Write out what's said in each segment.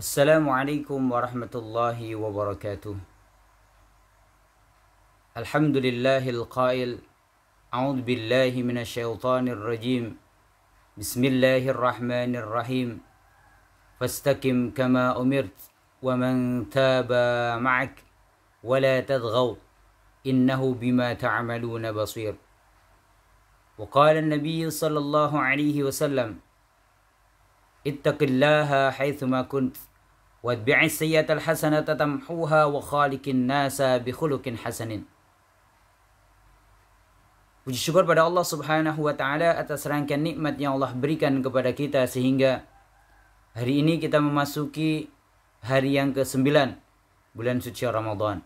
السلام عليكم ورحمة الله وبركاته الحمد لله القائل أعوذ بالله من الشيطان الرجيم بسم الله الرحمن الرحيم فاستقم كما أمرت ومن تاب معك ولا تضغوا إنه بما تعملون بصير وقال النبي صلى الله عليه وسلم اتق الله حيثما كنت واتبع السيئة الحسنة تمحوها وخالق الناس بخلق حسن Puji syukur pada Allah Subhanahu wa taala atas rangkaian nikmat yang Allah berikan kepada kita sehingga hari ini kita memasuki hari yang ke-9 bulan suci Ramadan.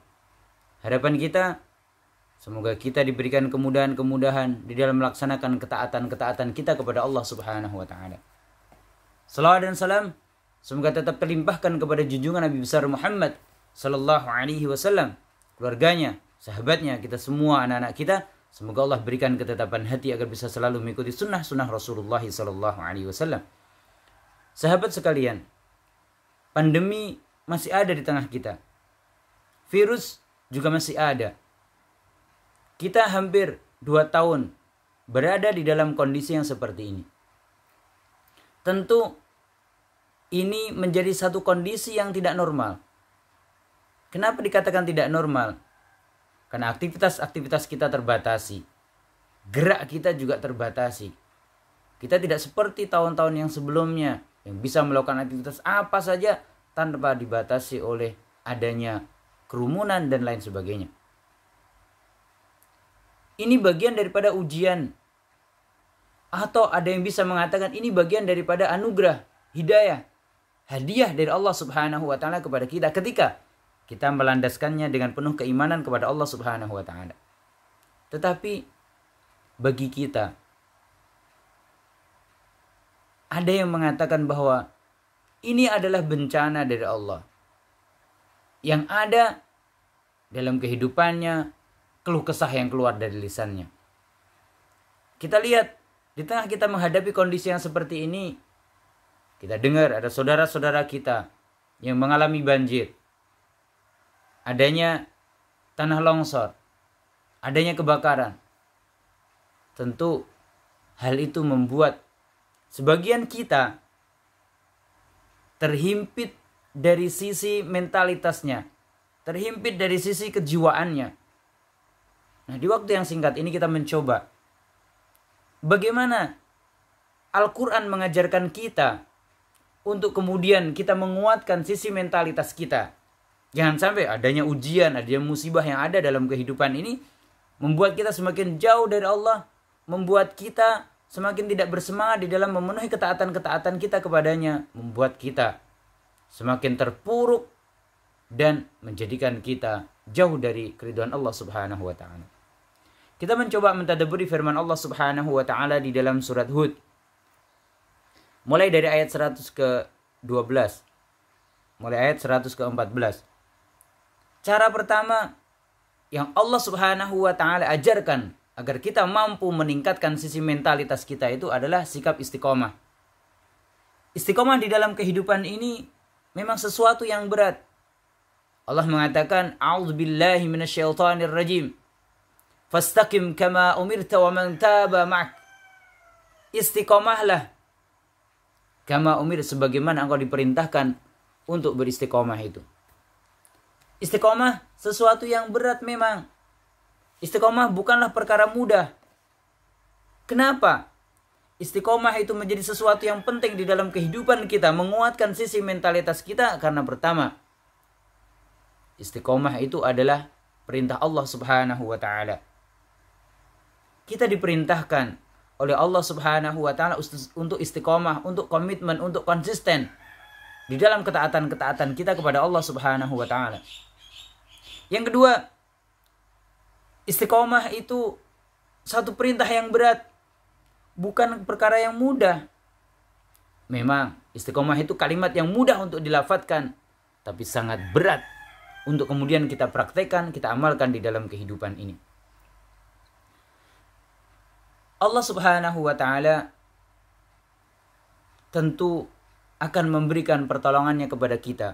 Harapan kita semoga kita diberikan kemudahan-kemudahan di dalam melaksanakan ketaatan-ketaatan kita kepada Allah Subhanahu wa taala. Salam dan salam Semoga tetap terlimpahkan kepada junjungan Nabi besar Muhammad Sallallahu Alaihi Wasallam, keluarganya, sahabatnya, kita semua anak-anak kita. Semoga Allah berikan ketetapan hati agar bisa selalu mengikuti sunnah-sunnah Rasulullah Sallallahu Alaihi Wasallam. Sahabat sekalian, pandemi masih ada di tengah kita. Virus juga masih ada. Kita hampir dua tahun berada di dalam kondisi yang seperti ini. Tentu ini menjadi satu kondisi yang tidak normal. Kenapa dikatakan tidak normal? Karena aktivitas-aktivitas kita terbatasi. Gerak kita juga terbatasi. Kita tidak seperti tahun-tahun yang sebelumnya yang bisa melakukan aktivitas apa saja tanpa dibatasi oleh adanya kerumunan dan lain sebagainya. Ini bagian daripada ujian atau ada yang bisa mengatakan ini bagian daripada anugerah, hidayah hadiah dari Allah Subhanahu wa taala kepada kita ketika kita melandaskannya dengan penuh keimanan kepada Allah Subhanahu wa taala. Tetapi bagi kita ada yang mengatakan bahwa ini adalah bencana dari Allah. Yang ada dalam kehidupannya keluh kesah yang keluar dari lisannya. Kita lihat di tengah kita menghadapi kondisi yang seperti ini, kita dengar ada saudara-saudara kita yang mengalami banjir. Adanya tanah longsor, adanya kebakaran. Tentu hal itu membuat sebagian kita terhimpit dari sisi mentalitasnya, terhimpit dari sisi kejiwaannya. Nah, di waktu yang singkat ini kita mencoba bagaimana Al-Qur'an mengajarkan kita untuk kemudian kita menguatkan sisi mentalitas kita. Jangan sampai adanya ujian, adanya musibah yang ada dalam kehidupan ini membuat kita semakin jauh dari Allah, membuat kita semakin tidak bersemangat di dalam memenuhi ketaatan-ketaatan kita kepadanya, membuat kita semakin terpuruk dan menjadikan kita jauh dari keriduan Allah Subhanahu wa taala. Kita mencoba mentadaburi firman Allah Subhanahu wa taala di dalam surat Hud Mulai dari ayat 100 ke 12. Mulai ayat 100 ke 14. Cara pertama yang Allah Subhanahu wa taala ajarkan agar kita mampu meningkatkan sisi mentalitas kita itu adalah sikap istiqomah. Istiqomah di dalam kehidupan ini memang sesuatu yang berat. Allah mengatakan, "A'udzubillahi minasyaitonirrajim." Fastaqim kama umirta wa man taba ma'ak. Istiqomahlah Kama umir sebagaimana engkau diperintahkan untuk beristiqomah itu. Istiqomah sesuatu yang berat memang. Istiqomah bukanlah perkara mudah. Kenapa? Istiqomah itu menjadi sesuatu yang penting di dalam kehidupan kita, menguatkan sisi mentalitas kita karena pertama, istiqomah itu adalah perintah Allah Subhanahu wa taala. Kita diperintahkan oleh Allah Subhanahu wa taala untuk istiqomah, untuk komitmen, untuk konsisten di dalam ketaatan-ketaatan kita kepada Allah Subhanahu wa taala. Yang kedua, istiqomah itu satu perintah yang berat, bukan perkara yang mudah. Memang istiqomah itu kalimat yang mudah untuk dilafatkan, tapi sangat berat untuk kemudian kita praktekkan, kita amalkan di dalam kehidupan ini. Allah Subhanahu wa taala tentu akan memberikan pertolongannya kepada kita.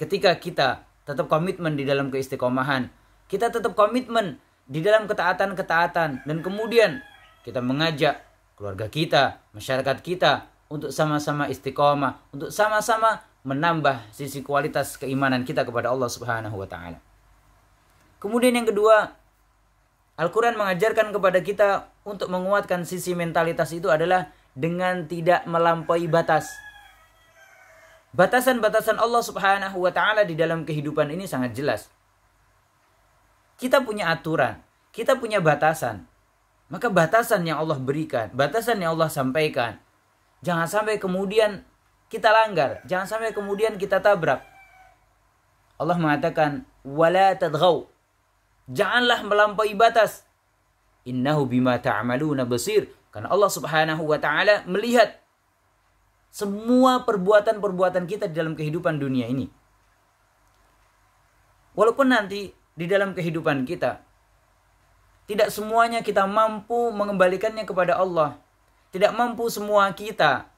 Ketika kita tetap komitmen di dalam keistiqomahan, kita tetap komitmen di dalam ketaatan-ketaatan dan kemudian kita mengajak keluarga kita, masyarakat kita untuk sama-sama istiqomah, untuk sama-sama menambah sisi kualitas keimanan kita kepada Allah Subhanahu wa taala. Kemudian yang kedua, Al-Quran mengajarkan kepada kita untuk menguatkan sisi mentalitas itu adalah dengan tidak melampaui batas. Batasan-batasan Allah Subhanahu wa taala di dalam kehidupan ini sangat jelas. Kita punya aturan, kita punya batasan. Maka batasan yang Allah berikan, batasan yang Allah sampaikan, jangan sampai kemudian kita langgar, jangan sampai kemudian kita tabrak. Allah mengatakan wala tadghaw Janganlah melampaui batas. Innahu bima ta'amaluna basir. Karena Allah subhanahu wa ta'ala melihat semua perbuatan-perbuatan kita di dalam kehidupan dunia ini. Walaupun nanti di dalam kehidupan kita, tidak semuanya kita mampu mengembalikannya kepada Allah. Tidak mampu semua kita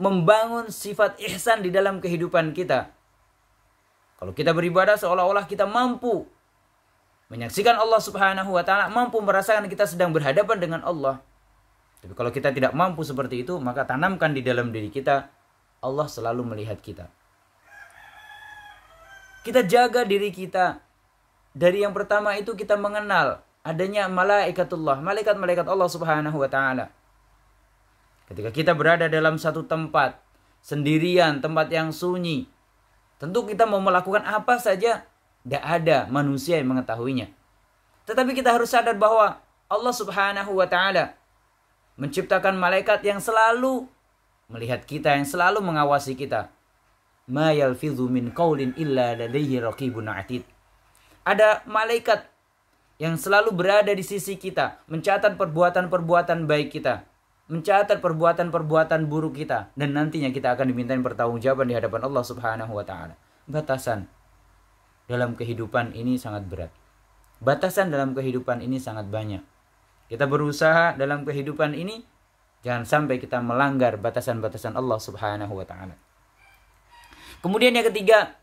membangun sifat ihsan di dalam kehidupan kita. Kalau kita beribadah seolah-olah kita mampu menyaksikan Allah Subhanahu wa taala, mampu merasakan kita sedang berhadapan dengan Allah. Tapi kalau kita tidak mampu seperti itu, maka tanamkan di dalam diri kita Allah selalu melihat kita. Kita jaga diri kita. Dari yang pertama itu kita mengenal adanya malaikatullah, malaikat-malaikat Allah Subhanahu wa taala. Ketika kita berada dalam satu tempat sendirian, tempat yang sunyi, tentu kita mau melakukan apa saja tidak ada manusia yang mengetahuinya. Tetapi kita harus sadar bahwa Allah Subhanahu wa taala menciptakan malaikat yang selalu melihat kita, yang selalu mengawasi kita. Ma yalfidhu min illa ladaihi raqibun Ada malaikat yang selalu berada di sisi kita, mencatat perbuatan-perbuatan baik kita, mencatat perbuatan-perbuatan buruk kita dan nantinya kita akan dimintain pertanggungjawaban di hadapan Allah Subhanahu wa taala. Batasan dalam kehidupan ini sangat berat. Batasan dalam kehidupan ini sangat banyak. Kita berusaha dalam kehidupan ini jangan sampai kita melanggar batasan-batasan Allah Subhanahu wa taala. Kemudian yang ketiga,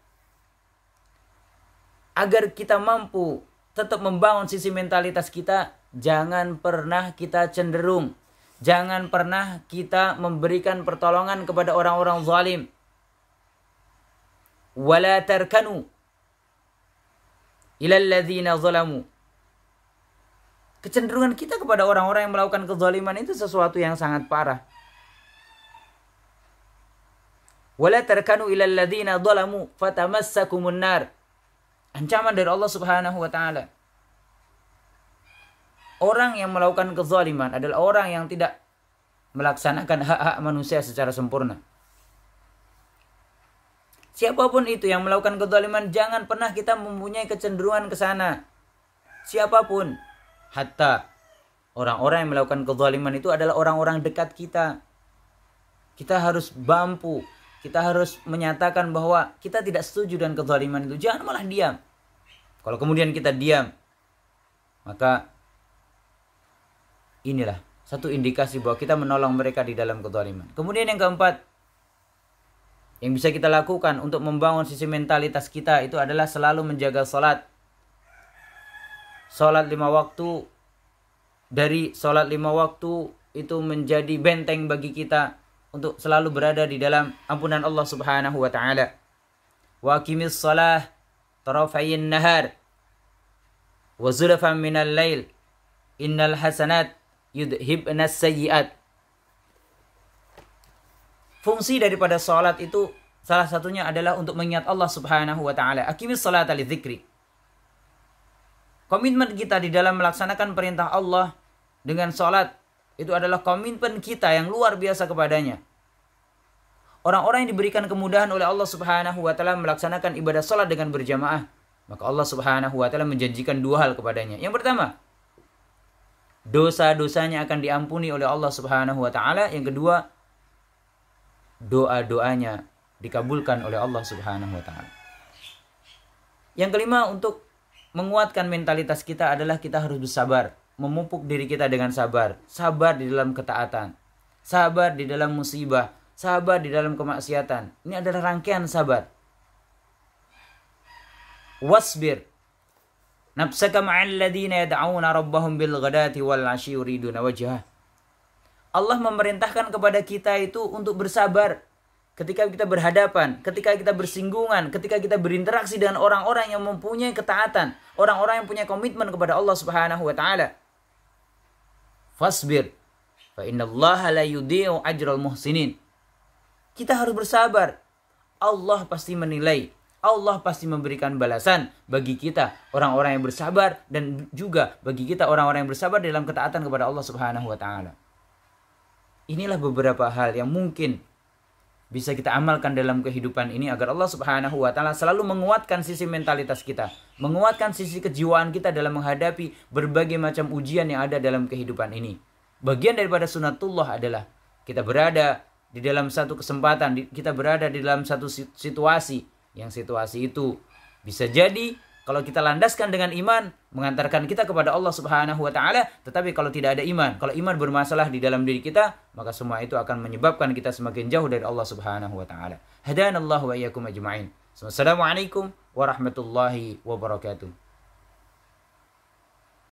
agar kita mampu tetap membangun sisi mentalitas kita, jangan pernah kita cenderung, jangan pernah kita memberikan pertolongan kepada orang-orang zalim. Wala tarkanu ilalladzina zalamu. Kecenderungan kita kepada orang-orang yang melakukan kezaliman itu sesuatu yang sangat parah. Wala tarkanu ilalladzina zalamu fatamassakumun nar. Ancaman dari Allah Subhanahu wa taala. Orang yang melakukan kezaliman adalah orang yang tidak melaksanakan hak-hak manusia secara sempurna. Siapapun itu yang melakukan kezaliman jangan pernah kita mempunyai kecenderungan ke sana. Siapapun. Hatta orang-orang yang melakukan kezaliman itu adalah orang-orang dekat kita. Kita harus bampu, Kita harus menyatakan bahwa kita tidak setuju dengan kezaliman itu. Jangan malah diam. Kalau kemudian kita diam, maka inilah satu indikasi bahwa kita menolong mereka di dalam kezaliman. Kemudian yang keempat, yang bisa kita lakukan untuk membangun sisi mentalitas kita itu adalah selalu menjaga sholat. Sholat lima waktu. Dari sholat lima waktu itu menjadi benteng bagi kita untuk selalu berada di dalam ampunan Allah subhanahu wa ta'ala. Wa qimis salah tarafayin nahar. Wa zulfan minal lail. Innal hasanat yudhibna sayiat fungsi daripada salat itu salah satunya adalah untuk mengingat Allah Subhanahu wa taala. Akimis salata lidzikri. Komitmen kita di dalam melaksanakan perintah Allah dengan salat itu adalah komitmen kita yang luar biasa kepadanya. Orang-orang yang diberikan kemudahan oleh Allah Subhanahu wa taala melaksanakan ibadah salat dengan berjamaah, maka Allah Subhanahu wa taala menjanjikan dua hal kepadanya. Yang pertama, dosa-dosanya akan diampuni oleh Allah Subhanahu wa taala. Yang kedua, doa-doanya dikabulkan oleh Allah Subhanahu wa taala. Yang kelima untuk menguatkan mentalitas kita adalah kita harus bersabar, memupuk diri kita dengan sabar, sabar di dalam ketaatan, sabar di dalam musibah, sabar di dalam kemaksiatan. Ini adalah rangkaian sabar. Wasbir nafsaka ma'al ladina yad'una rabbahum bil ghadati wal ashiyuriduna yuriduna Allah memerintahkan kepada kita itu untuk bersabar ketika kita berhadapan, ketika kita bersinggungan, ketika kita berinteraksi dengan orang-orang yang mempunyai ketaatan, orang-orang yang punya komitmen kepada Allah Subhanahu wa taala. Fasbir fa innallaha la yudhi'u ajral muhsinin. Kita harus bersabar. Allah pasti menilai. Allah pasti memberikan balasan bagi kita orang-orang yang bersabar dan juga bagi kita orang-orang yang bersabar dalam ketaatan kepada Allah Subhanahu wa taala. Inilah beberapa hal yang mungkin bisa kita amalkan dalam kehidupan ini agar Allah Subhanahu wa taala selalu menguatkan sisi mentalitas kita, menguatkan sisi kejiwaan kita dalam menghadapi berbagai macam ujian yang ada dalam kehidupan ini. Bagian daripada sunatullah adalah kita berada di dalam satu kesempatan, kita berada di dalam satu situasi yang situasi itu bisa jadi kalau kita landaskan dengan iman, mengantarkan kita kepada Allah Subhanahu wa taala, tetapi kalau tidak ada iman, kalau iman bermasalah di dalam diri kita, maka semua itu akan menyebabkan kita semakin jauh dari Allah Subhanahu wa taala. Hadanallahu wa iyyakum ajma'in. assalamualaikum warahmatullahi wabarakatuh.